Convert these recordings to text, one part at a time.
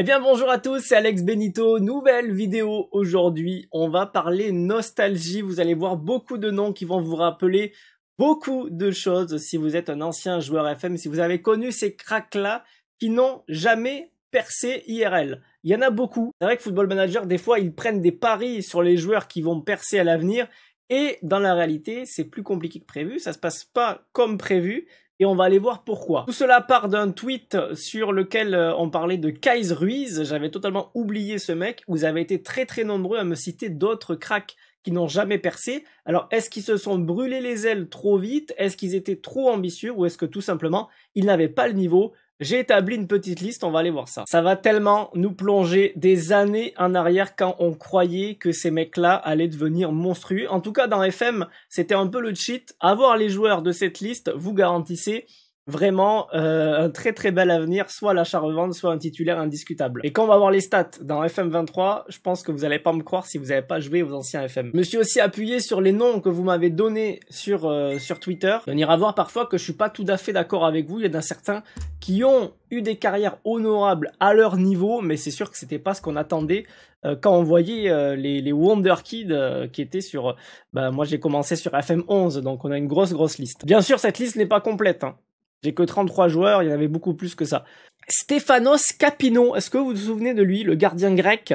Eh bien bonjour à tous, c'est Alex Benito, nouvelle vidéo aujourd'hui, on va parler nostalgie, vous allez voir beaucoup de noms qui vont vous rappeler beaucoup de choses si vous êtes un ancien joueur FM, si vous avez connu ces cracks-là qui n'ont jamais percé IRL. Il y en a beaucoup. C'est vrai que Football Manager, des fois, ils prennent des paris sur les joueurs qui vont percer à l'avenir. Et dans la réalité, c'est plus compliqué que prévu, ça se passe pas comme prévu et on va aller voir pourquoi. Tout cela part d'un tweet sur lequel euh, on parlait de Kais Ruiz, j'avais totalement oublié ce mec, vous avez été très très nombreux à me citer d'autres cracks qui n'ont jamais percé. Alors est-ce qu'ils se sont brûlés les ailes trop vite Est-ce qu'ils étaient trop ambitieux Ou est-ce que tout simplement ils n'avaient pas le niveau j'ai établi une petite liste, on va aller voir ça. Ça va tellement nous plonger des années en arrière quand on croyait que ces mecs-là allaient devenir monstrueux. En tout cas, dans FM, c'était un peu le cheat. Avoir les joueurs de cette liste, vous garantissez vraiment euh, un très très bel avenir, soit l'achat-revente, soit un titulaire indiscutable. Et quand on va voir les stats dans FM23, je pense que vous n'allez pas me croire si vous n'avez pas joué aux anciens FM. Je me suis aussi appuyé sur les noms que vous m'avez donnés sur, euh, sur Twitter. on ira voir parfois que je suis pas tout à fait d'accord avec vous. Il y en a certains qui ont eu des carrières honorables à leur niveau, mais c'est sûr que c'était pas ce qu'on attendait euh, quand on voyait euh, les, les, Wonder Kids qui étaient sur... bah, moi j'ai commencé sur FM11, donc on a une grosse grosse liste. Bien sûr cette liste n'est pas complète, hein. J'ai que 33 joueurs, il y en avait beaucoup plus que ça. Stéphanos Capino, est-ce que vous vous souvenez de lui, le gardien grec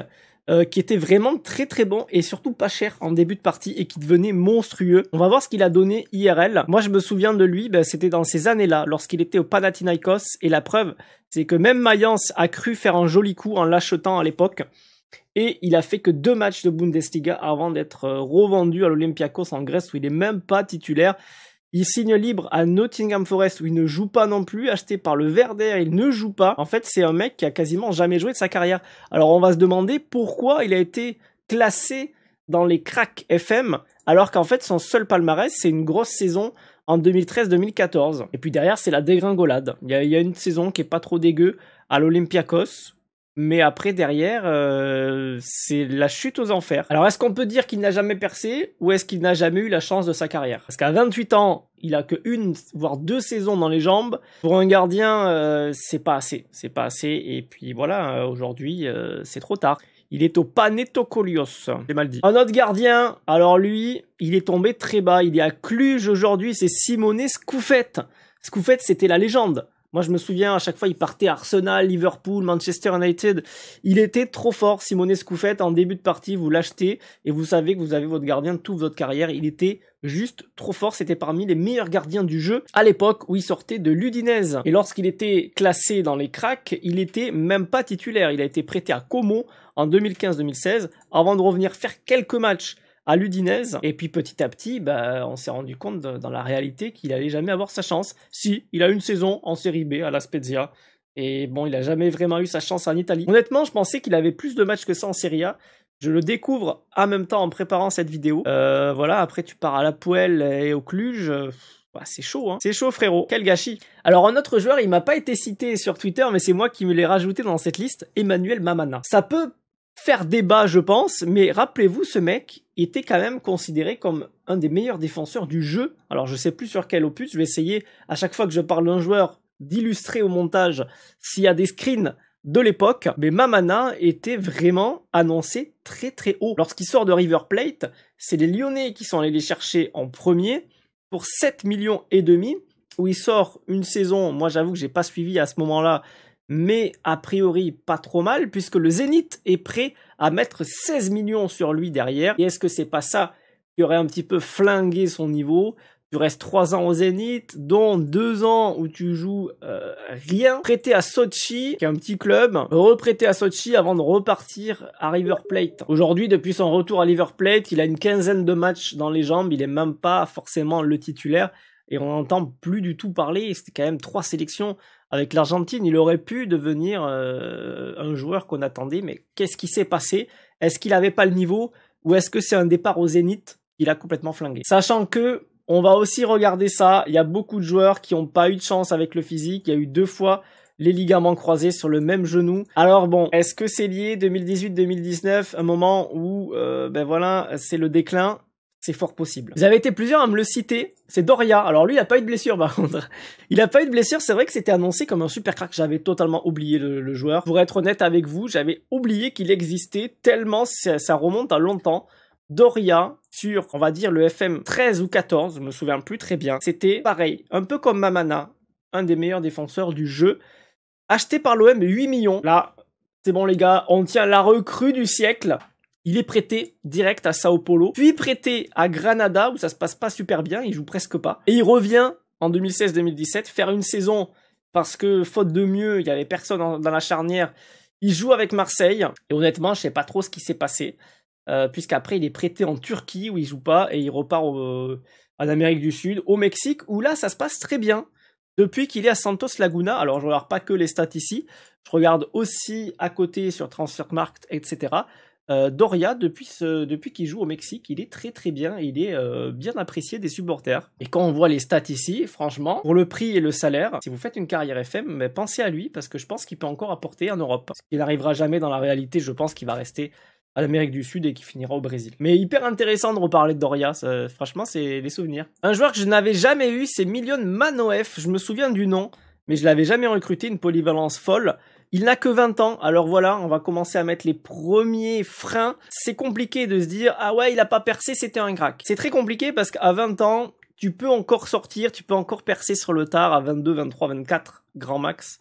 euh, qui était vraiment très très bon et surtout pas cher en début de partie et qui devenait monstrueux. On va voir ce qu'il a donné IRL. Moi je me souviens de lui, ben, c'était dans ces années-là, lorsqu'il était au Panathinaikos et la preuve, c'est que même Mayence a cru faire un joli coup en l'achetant à l'époque et il a fait que deux matchs de Bundesliga avant d'être euh, revendu à l'Olympiakos en Grèce où il n'est même pas titulaire. Il signe libre à Nottingham Forest où il ne joue pas non plus. Acheté par le Verder, il ne joue pas. En fait, c'est un mec qui a quasiment jamais joué de sa carrière. Alors on va se demander pourquoi il a été classé dans les cracks FM alors qu'en fait son seul palmarès c'est une grosse saison en 2013-2014. Et puis derrière c'est la dégringolade. Il y, y, a une saison qui est pas trop dégueu à l'Olympiakos mais après, derrière, euh, c'est la chute aux enfers. Alors, est-ce qu'on peut dire qu'il n'a jamais percé ou est-ce qu'il n'a jamais eu la chance de sa carrière Parce qu'à 28 ans, il a que une, voire deux saisons dans les jambes. Pour un gardien, euh, c'est pas assez. C'est pas assez. Et puis voilà, euh, aujourd'hui, c'est trop tard. Il est au Panetokolios, j'ai mal dit. Un autre gardien, alors lui, il est tombé très bas. Il est à Cluj aujourd'hui, c'est Simone Scoufette. Scoufette, c'était la légende. Moi, je me souviens, à chaque fois, il partait à Arsenal, Liverpool, Manchester United. Il était trop fort, Simone Scoufette. En début de partie, vous l'achetez et vous savez que vous avez votre gardien de toute votre carrière. Il était juste trop fort. C'était parmi les meilleurs gardiens du jeu à l'époque où il sortait de l'Udinese. Et lorsqu'il était classé dans les cracks, il n'était même pas titulaire. Il a été prêté à Como en 2015-2016 avant de revenir faire quelques matchs à l'Udinese. Et puis petit à petit, bah, on s'est rendu compte dans la réalité qu'il allait jamais avoir sa chance. Si, il a une saison en Série B à la Spezia. Et bon, il a jamais vraiment eu sa chance en Italie. Honnêtement, je pensais qu'il avait plus de matchs que ça en Serie A. Je le découvre en même temps en préparant cette vidéo. Euh, voilà, après tu pars à la poêle et au Cluj. Euh, bah, c'est chaud, hein. C'est chaud, frérot. Quel gâchis. Alors, un autre joueur, il m'a pas été cité sur Twitter, mais c'est moi qui me l'ai rajouté dans cette liste, Emmanuel Mamana. Ça peut faire débat, je pense, mais rappelez-vous, ce mec était quand même considéré comme un des meilleurs défenseurs du jeu. Alors je sais plus sur quel opus, je vais essayer à chaque fois que je parle d'un joueur d'illustrer au montage s'il y a des screens de l'époque, mais Mamana était vraiment annoncé très très haut. Lorsqu'il sort de River Plate, c'est les Lyonnais qui sont allés les chercher en premier pour 7 millions et demi, où il sort une saison, moi j'avoue que j'ai pas suivi à ce moment-là, mais a priori pas trop mal, puisque le Zénith est prêt à mettre 16 millions sur lui derrière. Et est-ce que c'est pas ça qui aurait un petit peu flingué son niveau tu restes trois ans au Zénith, dont deux ans où tu joues euh, rien. Prêté à Sochi, qui est un petit club, reprêté à Sochi avant de repartir à River Plate. Aujourd'hui, depuis son retour à River Plate, il a une quinzaine de matchs dans les jambes, il est même pas forcément le titulaire et on n'entend plus du tout parler. C'était quand même trois sélections avec l'Argentine. Il aurait pu devenir euh, un joueur qu'on attendait, mais qu'est-ce qui s'est passé Est-ce qu'il n'avait pas le niveau ou est-ce que c'est un départ au zénith Il a complètement flingué. Sachant que on va aussi regarder ça. Il y a beaucoup de joueurs qui n'ont pas eu de chance avec le physique. Il y a eu deux fois les ligaments croisés sur le même genou. Alors bon, est-ce que c'est lié 2018-2019, un moment où euh, ben voilà, c'est le déclin c'est fort possible. Vous avez été plusieurs à me le citer, c'est Doria. Alors lui, il a pas eu de blessure par contre. Il a pas eu de blessure, c'est vrai que c'était annoncé comme un super crack, j'avais totalement oublié le, joueur. Pour être honnête avec vous, j'avais oublié qu'il existait tellement ça, ça remonte à longtemps. Doria sur, on va dire, le FM 13 ou 14, je me souviens plus très bien. C'était pareil, un peu comme Mamana, un des meilleurs défenseurs du jeu. Acheté par l'OM 8 millions. Là, c'est bon les gars, on tient la recrue du siècle. Il est prêté direct à Sao Paulo, puis prêté à Granada où ça se passe pas super bien, il joue presque pas. Et il revient en 2016-2017 faire une saison parce que faute de mieux, il y avait personne dans la charnière. Il joue avec Marseille et honnêtement, je sais pas trop ce qui s'est passé. Euh, puisqu'après il est prêté en Turquie où il joue pas et il repart euh, en Amérique du Sud, au Mexique où là ça se passe très bien depuis qu'il est à Santos Laguna. Alors je regarde pas que les stats ici, je regarde aussi à côté sur Transfermarkt, etc. Euh, Doria, depuis, qu'il joue au Mexique, il est très très bien, il est euh, bien apprécié des supporters. Et quand on voit les stats ici, franchement, pour le prix et le salaire, si vous faites une carrière FM, mais pensez à lui parce que je pense qu'il peut encore apporter en Europe. Ce qui n'arrivera jamais dans la réalité, je pense qu'il va rester à l'Amérique du Sud et qu'il finira au Brésil. Mais hyper intéressant de reparler de Doria, franchement c'est les souvenirs. Un joueur que je n'avais jamais eu, c'est Million Manoef, je me souviens du nom, mais je l'avais jamais recruté, une polyvalence folle. Il n'a que 20 ans, alors voilà, on va commencer à mettre les premiers freins. C'est compliqué de se dire, ah ouais, il a pas percé, c'était un crack. C'est très compliqué parce qu'à 20 ans, tu peux encore sortir, tu peux encore percer sur le tard à 22, 23, 24, grand max.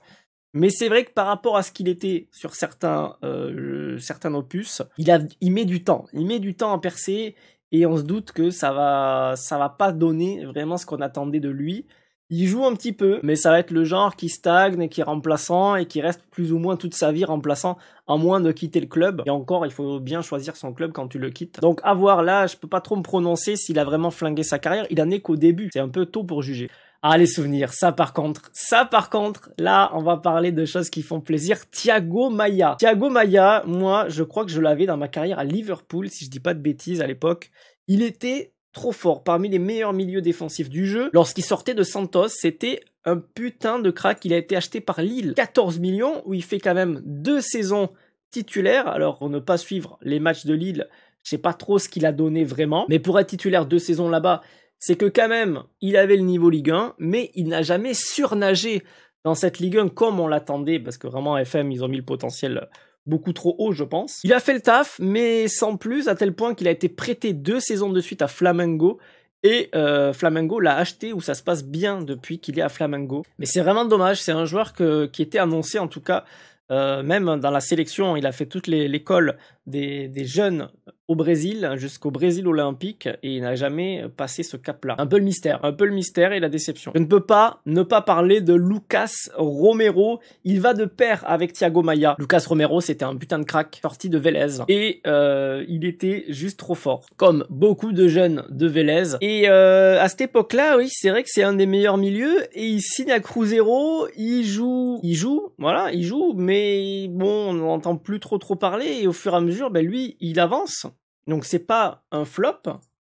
Mais c'est vrai que par rapport à ce qu'il était sur certains, euh, certains opus, il, a, il met du temps. Il met du temps à percer et on se doute que ça va, ça va pas donner vraiment ce qu'on attendait de lui. Il joue un petit peu, mais ça va être le genre qui stagne et qui est remplaçant et qui reste plus ou moins toute sa vie remplaçant, à moins de quitter le club. Et encore, il faut bien choisir son club quand tu le quittes. Donc à voir là, je peux pas trop me prononcer s'il a vraiment flingué sa carrière. Il en est qu'au début, c'est un peu tôt pour juger. Ah, les souvenirs, ça par contre, ça par contre, là, on va parler de choses qui font plaisir. Thiago Maya. Thiago Maya, moi, je crois que je l'avais dans ma carrière à Liverpool, si je dis pas de bêtises à l'époque. Il était trop fort, parmi les meilleurs milieux défensifs du jeu. Lorsqu'il sortait de Santos, c'était un putain de crack. Il a été acheté par Lille, 14 millions, où il fait quand même deux saisons titulaires. Alors, pour ne pas suivre les matchs de Lille, je sais pas trop ce qu'il a donné vraiment. Mais pour être titulaire deux saisons là-bas, c'est que quand même, il avait le niveau Ligue 1, mais il n'a jamais surnagé dans cette Ligue 1 comme on l'attendait, parce que vraiment, FM, ils ont mis le potentiel beaucoup trop haut, je pense. Il a fait le taf, mais sans plus, à tel point qu'il a été prêté deux saisons de suite à Flamengo. Et euh, Flamengo l'a acheté où ça se passe bien depuis qu'il est à Flamengo. Mais c'est vraiment dommage, c'est un joueur qui était annoncé en tout cas, euh, même dans la sélection, il a fait toute l'école des, des, jeunes Brésil, jusqu'au Brésil olympique, et il n'a jamais passé ce cap-là. Un peu le mystère, un peu le mystère et la déception. Je ne peux pas ne pas parler de Lucas Romero. Il va de pair avec Thiago Maia. Lucas Romero, c'était un putain de crack sorti de Vélez, et euh, il était juste trop fort, comme beaucoup de jeunes de Vélez. Et euh, à cette époque-là, oui, c'est vrai que c'est un des meilleurs milieux, et il signe à Cruzeiro, il joue, il joue, voilà, il joue, mais bon, on n'entend plus trop trop parler, et au fur et à mesure, ben lui, il avance. Donc c'est pas un flop.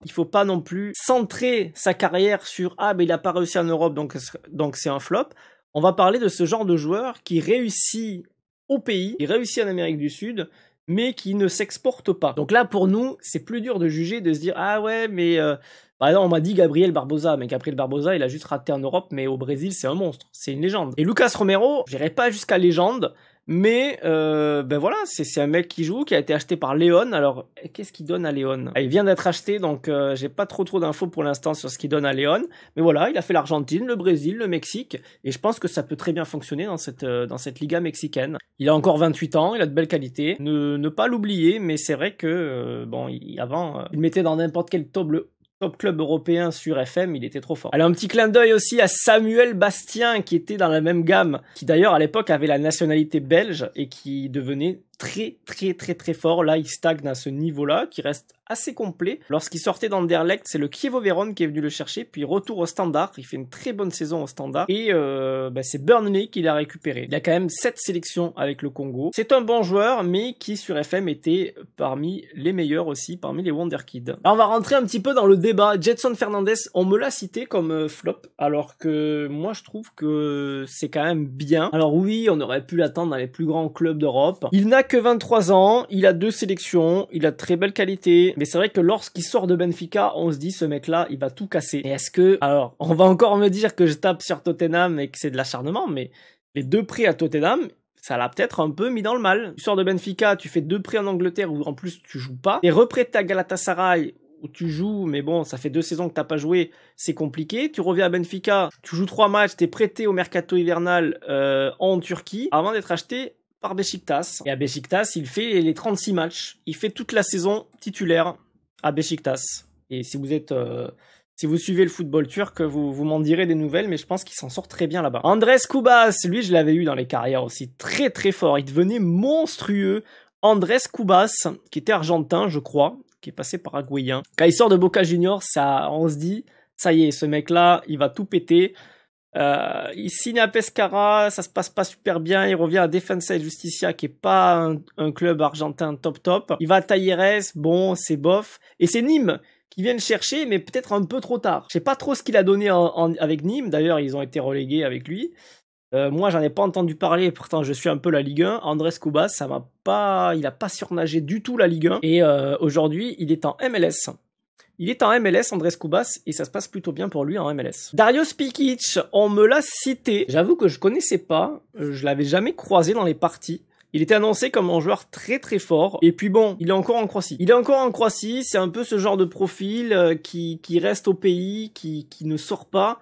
Il faut pas non plus centrer sa carrière sur ah mais il a pas réussi en Europe donc donc c'est un flop. On va parler de ce genre de joueur qui réussit au pays, qui réussit en Amérique du Sud, mais qui ne s'exporte pas. Donc là, pour nous, c'est plus dur de juger, de se dire ah ouais, mais euh, par exemple, on m'a dit Gabriel Barbosa, mais Gabriel Barbosa, il a juste raté en Europe, mais au Brésil, c'est un monstre, c'est une légende. Et Lucas Romero, j'irai pas jusqu'à légende, mais euh, ben voilà, c'est un mec qui joue, qui a été acheté par Léon. Alors, qu'est-ce qu'il donne à Léon ah, Il vient d'être acheté, donc euh, j'ai pas trop trop d'infos pour l'instant sur ce qu'il donne à Léon. Mais voilà, il a fait l'Argentine, le Brésil, le Mexique, et je pense que ça peut très bien fonctionner dans cette euh, dans cette liga mexicaine. Il a encore 28 ans, il a de belles qualités. Ne, pas l'oublier, mais c'est vrai que bon, il, avant, il mettait dans n'importe quel tableau top club européen sur FM, il était trop fort. Alors un petit clin d'œil aussi à Samuel Bastien qui était dans la même gamme, qui d'ailleurs à l'époque avait la nationalité belge et qui devenait très très très très fort. Là, il stagne à ce niveau-là, qui reste assez complet. Lorsqu'il sortait d'Anderlecht, c'est le Kievo Véron qui est venu le chercher, puis retour au Standard. Il fait une très bonne saison au Standard. Et euh, bah, c'est Burnley qui l'a récupéré. Il a quand même 7 sélections avec le Congo. C'est un bon joueur, mais qui sur FM était parmi les meilleurs aussi, parmi les Wonder Kids. Alors on va rentrer un petit peu dans le débat. Jetson Fernandez, on me l'a cité comme euh, flop, alors que moi je trouve que c'est quand même bien. Alors oui, on aurait pu l'attendre dans les plus grands clubs d'Europe. Il n'a 23 ans, il a deux sélections, il a de très belle qualité. mais c'est vrai que lorsqu'il sort de Benfica, on se dit ce mec-là, il va tout casser. Et est-ce que, alors, on va encore me dire que je tape sur Tottenham et que c'est de l'acharnement, mais les deux prix à Tottenham, ça l'a peut-être un peu mis dans le mal. Tu sors de Benfica, tu fais deux prix en Angleterre où en plus tu joues pas, Et reprêté à Galatasaray où tu joues, mais bon, ça fait deux saisons que t'as pas joué, c'est compliqué. Tu reviens à Benfica, tu joues trois matchs, t'es prêté au mercato hivernal euh, en Turquie avant d'être acheté par Besiktas. Et à Besiktas, il fait les 36 matchs. Il fait toute la saison titulaire à Besiktas. Et si vous êtes euh, si vous suivez le football turc, vous, vous m'en direz des nouvelles, mais je pense qu'il s'en sort très bien là-bas. Andres Kubas, lui, je l'avais eu dans les carrières aussi, très très fort. Il devenait monstrueux. Andres Kubas, qui était argentin, je crois, qui est passé paraguayen. Quand il sort de Boca Juniors, ça, on se dit, ça y est, ce mec-là, il va tout péter. Euh, il signe à Pescara, ça se passe pas super bien. Il revient à Defensa et Justicia, qui est pas un, club argentin top top. Il va à Talleres, bon, c'est bof. Et c'est Nîmes qui viennent chercher, mais peut-être un peu trop tard. Je sais pas trop ce qu'il a donné avec Nîmes. D'ailleurs, ils ont été relégués avec lui. Euh, moi, j'en ai pas entendu parler, pourtant je suis un peu la Ligue 1. Andrés Cubas, ça m'a pas, il a pas surnagé du tout la Ligue 1. Et euh, aujourd'hui, il est en MLS. Il est en MLS, Andrés Cubas, et ça se passe plutôt bien pour lui en MLS. Dario Spikic, on me l'a cité. J'avoue que je connaissais pas, euh, je l'avais jamais croisé dans les parties. Il était annoncé comme un joueur très très fort. Et puis bon, il est encore en Croatie. Il est encore en Croatie, c'est un peu ce genre de profil euh, qui, reste au pays, qui, ne sort pas,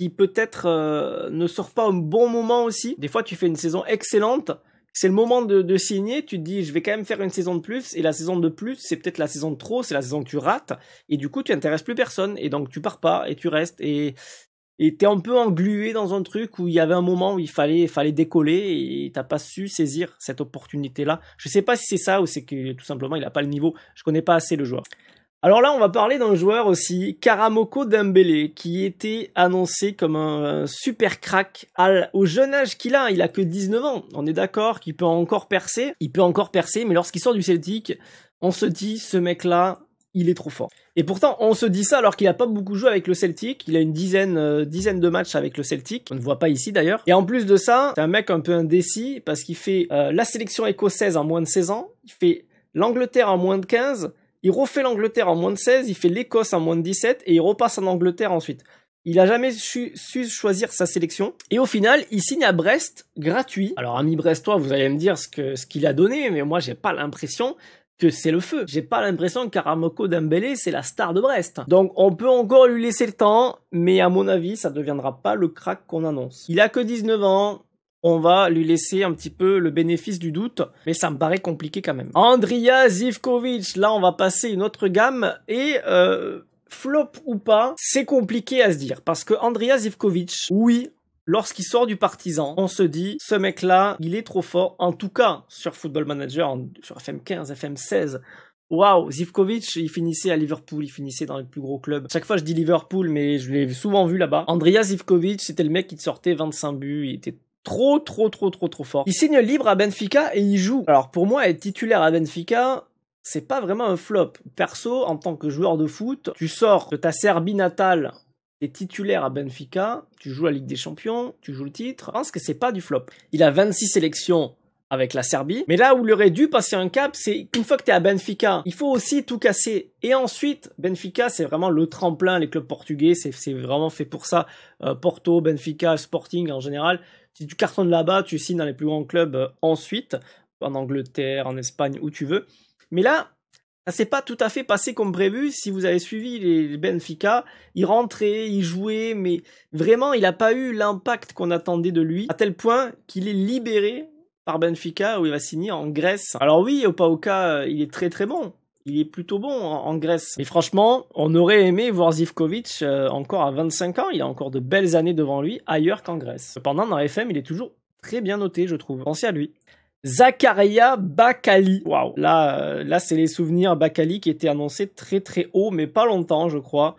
qui peut-être euh, ne sort pas au bon moment aussi. Des fois tu fais une saison excellente, c'est le moment de, signer, tu te dis je vais quand même faire une saison de plus, et la saison de plus, c'est peut-être la saison de trop, c'est la saison que tu rates, et du coup tu intéresses plus personne, et donc tu pars pas, et tu restes, et et es un peu englué dans un truc où il y avait un moment où il fallait, fallait décoller et tu t'as pas su saisir cette opportunité-là. Je ne sais pas si c'est ça ou c'est que tout simplement il n'a pas le niveau. Je connais pas assez le joueur. Alors là, on va parler d'un joueur aussi, Karamoko Dembélé, qui était annoncé comme un euh, super crack au jeune âge qu'il a. Il a que 19 ans. On est d'accord qu'il peut encore percer. Il peut encore percer, mais lorsqu'il sort du Celtic, on se dit, ce mec-là, il est trop fort. Et pourtant, on se dit ça alors qu'il n'a pas beaucoup joué avec le Celtic. Il a une dizaine, euh, dizaine de matchs avec le Celtic. On ne voit pas ici d'ailleurs. Et en plus de ça, c'est un mec un peu indécis parce qu'il fait euh, la sélection écossaise en moins de 16 ans. Il fait l'Angleterre en moins de 15 il refait l'Angleterre en moins de 16, il fait l'Écosse en moins de 17 et il repasse en Angleterre ensuite. Il a jamais su, choisir sa sélection. Et au final, il signe à Brest, gratuit. Alors, ami brestois, vous allez me dire ce qu'il ce qu'il a donné, mais moi, j'ai pas l'impression que c'est le feu. J'ai pas l'impression qu'Aramoko Dembélé, c'est la star de Brest. Donc, on peut encore lui laisser le temps, mais à mon avis, ça ne deviendra pas le crack qu'on annonce. Il a que 19 ans, on va lui laisser un petit peu le bénéfice du doute, mais ça me paraît compliqué quand même. Andrea Zivkovic, là on va passer une autre gamme et euh, flop ou pas, c'est compliqué à se dire parce que Andrea Zivkovic, oui, Lorsqu'il sort du partisan, on se dit, ce mec-là, il est trop fort, en tout cas sur Football Manager, sur FM15, FM16, Waouh, Zivkovic, il finissait à Liverpool, il finissait dans les plus gros clubs. Chaque fois je dis Liverpool, mais je l'ai souvent vu là-bas. Andrea Zivkovic, c'était le mec qui sortait 25 buts, il était trop, trop, trop, trop, trop fort. Il signe libre à Benfica et il joue. Alors pour moi, être titulaire à Benfica, c'est pas vraiment un flop. Perso, en tant que joueur de foot, tu sors de ta Serbie natale, t'es titulaire à Benfica, tu joues la Ligue des Champions, tu joues le titre. Je pense que c'est pas du flop. Il a 26 sélections avec la Serbie. Mais là où il aurait dû passer un cap, c'est qu'une fois que es à Benfica, il faut aussi tout casser. Et ensuite, Benfica, c'est vraiment le tremplin. Les clubs portugais, c'est vraiment fait pour ça. Euh, Porto, Benfica, Sporting en général, si tu cartonnes là-bas, tu signes dans les plus grands clubs euh, ensuite, en Angleterre, en Espagne, où tu veux. Mais là, ça s'est pas tout à fait passé comme prévu. Si vous avez suivi les Benfica, il rentrait, il jouait, mais vraiment, il n'a pas eu l'impact qu'on attendait de lui, à tel point qu'il est libéré par Benfica où il va signer en Grèce. Alors oui, au Paoka euh, il est très très bon il est plutôt bon en, Grèce. Mais franchement, on aurait aimé voir Zivkovic euh, encore à 25 ans. Il a encore de belles années devant lui ailleurs qu'en Grèce. Cependant, dans FM, il est toujours très bien noté, je trouve. Pensez à lui. Zakaria Bakali. Waouh. Là, euh, là, c'est les souvenirs Bakali qui étaient annoncés très très haut, mais pas longtemps, je crois.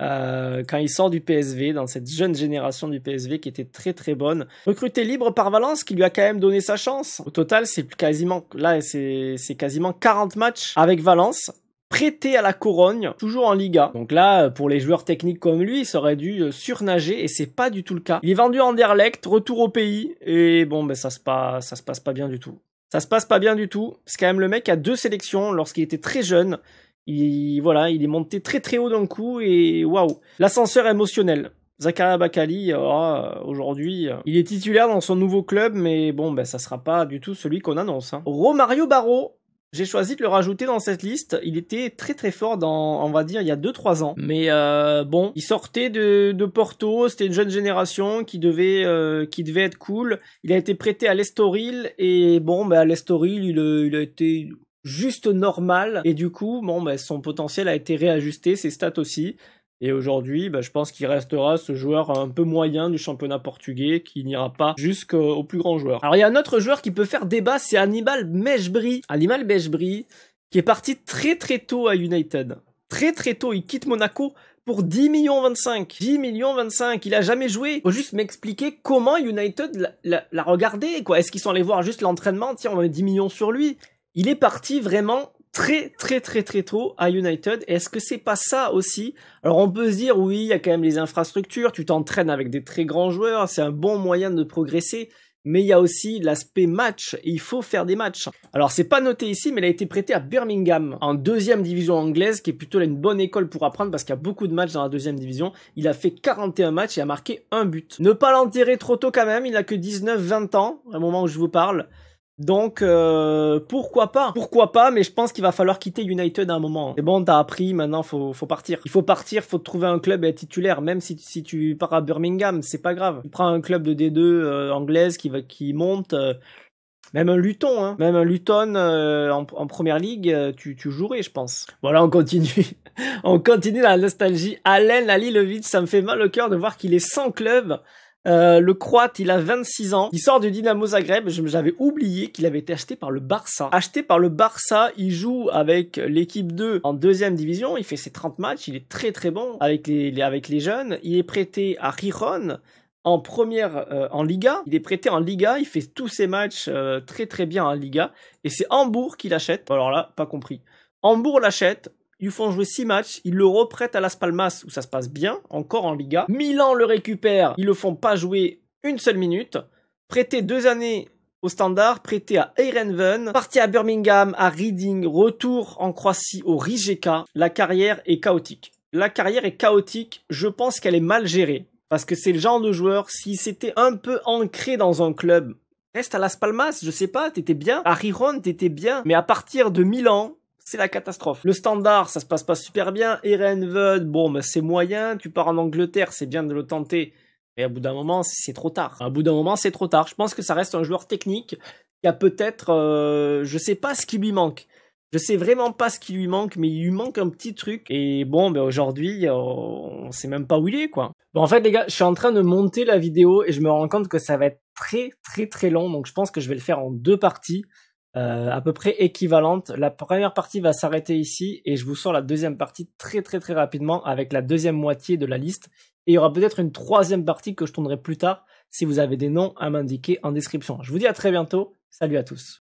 Euh, quand il sort du PSV, dans cette jeune génération du PSV qui était très très bonne. Recruté libre par Valence qui lui a quand même donné sa chance. Au total, c'est quasiment, là, c'est quasiment 40 matchs avec Valence prêté à la Corogne, toujours en Liga. Donc là, pour les joueurs techniques comme lui, il aurait dû euh, surnager et c'est pas du tout le cas. Il est vendu en Derlecht, retour au pays et bon, ben ça se passe, ça se passe pas bien du tout. Ça se passe pas bien du tout. C'est quand même le mec a deux sélections lorsqu'il était très jeune. Il, voilà, il est monté très très haut d'un coup et waouh, l'ascenseur émotionnel. Zakaria Bakali, ah, aujourd'hui, euh, il est titulaire dans son nouveau club, mais bon, ben, ça sera pas du tout celui qu'on annonce. Hein. Romario Barro, j'ai choisi de le rajouter dans cette liste. Il était très très fort dans, on va dire, il y a 2-3 ans. Mais euh, bon, il sortait de, de Porto, c'était une jeune génération qui devait, euh, qui devait être cool. Il a été prêté à l'Estoril et bon, ben à l'Estoril, il, il, a été juste normal. Et du coup, bon, bah, son potentiel a été réajusté, ses stats aussi. Et aujourd'hui, bah, je pense qu'il restera ce joueur un peu moyen du championnat portugais qui n'ira pas jusqu'au plus grand joueur. Alors il y a un autre joueur qui peut faire débat, c'est Animal Mejbri. Hannibal Mejbri qui est parti très très tôt à United. Très très tôt, il quitte Monaco pour 10 millions 25. 10 millions 25, il a jamais joué. Faut juste m'expliquer comment United l'a regardé, quoi. Est-ce qu'ils sont allés voir juste l'entraînement Tiens, on met 10 millions sur lui il est parti vraiment très très très très tôt à United. Est-ce que c'est pas ça aussi Alors on peut se dire oui, il y a quand même les infrastructures, tu t'entraînes avec des très grands joueurs, c'est un bon moyen de progresser. Mais il y a aussi l'aspect match, et il faut faire des matchs. Alors c'est pas noté ici, mais il a été prêté à Birmingham, en deuxième division anglaise, qui est plutôt une bonne école pour apprendre parce qu'il y a beaucoup de matchs dans la deuxième division. Il a fait 41 matchs et a marqué un but. Ne pas l'enterrer trop tôt quand même, il n'a que 19-20 ans, au moment où je vous parle. Donc euh, pourquoi pas Pourquoi pas Mais je pense qu'il va falloir quitter United à un moment. C'est bon, t'as appris, maintenant faut faut partir. Il faut partir, faut trouver un club titulaire même si si tu pars à Birmingham, c'est pas grave. Tu prends un club de D2 euh, anglaise qui va qui monte euh, même un Luton, hein. même un Luton en, première ligue, tu, tu jouerais, je pense. Voilà, on continue. on continue la nostalgie. Alain Lalilovic, ça me fait mal au cœur de voir qu'il est sans club euh, le croate, il a 26 ans. Il sort du Dynamo Zagreb. J'avais oublié qu'il avait été acheté par le Barça. Acheté par le Barça, il joue avec l'équipe 2 en deuxième division. Il fait ses 30 matchs. Il est très très bon avec les, avec les jeunes. Il est prêté à Rijon en première euh, en Liga. Il est prêté en Liga, il fait tous ses matchs euh, très très bien en Liga. Et c'est Hambourg qui l'achète. Alors là, pas compris. Hambourg l'achète, ils font jouer 6 matchs, ils le reprêtent à Las Palmas où ça se passe bien, encore en Liga. Milan le récupère, ils le font pas jouer une seule minute. Prêté deux années au Standard, prêté à Eirenven, parti à Birmingham, à Reading, retour en Croatie au Rijeka. La carrière est chaotique. La carrière est chaotique, je pense qu'elle est mal gérée. Parce que c'est le genre de joueur, s'il s'était un peu ancré dans un club, reste à Las Palmas, je sais pas, t'étais bien. À Riron, t'étais bien. Mais à partir de Milan, c'est la catastrophe. Le standard, ça se passe pas super bien. Vud, bon, mais c'est moyen. Tu pars en Angleterre, c'est bien de le tenter. Mais à bout d'un moment, c'est trop tard. À bout d'un moment, c'est trop tard. Je pense que ça reste un joueur technique qui a peut-être, euh, je sais pas ce qui lui manque. Je sais vraiment pas ce qui lui manque, mais il lui manque un petit truc. Et bon, ben, aujourd'hui, on sait même pas où il est, quoi. Bon, en fait, les gars, je suis en train de monter la vidéo et je me rends compte que ça va être très, très, très long. Donc, je pense que je vais le faire en deux parties. Euh, à peu près équivalente. La première partie va s'arrêter ici et je vous sors la deuxième partie très très très rapidement avec la deuxième moitié de la liste. Et il y aura peut-être une troisième partie que je tournerai plus tard si vous avez des noms à m'indiquer en description. Je vous dis à très bientôt. Salut à tous.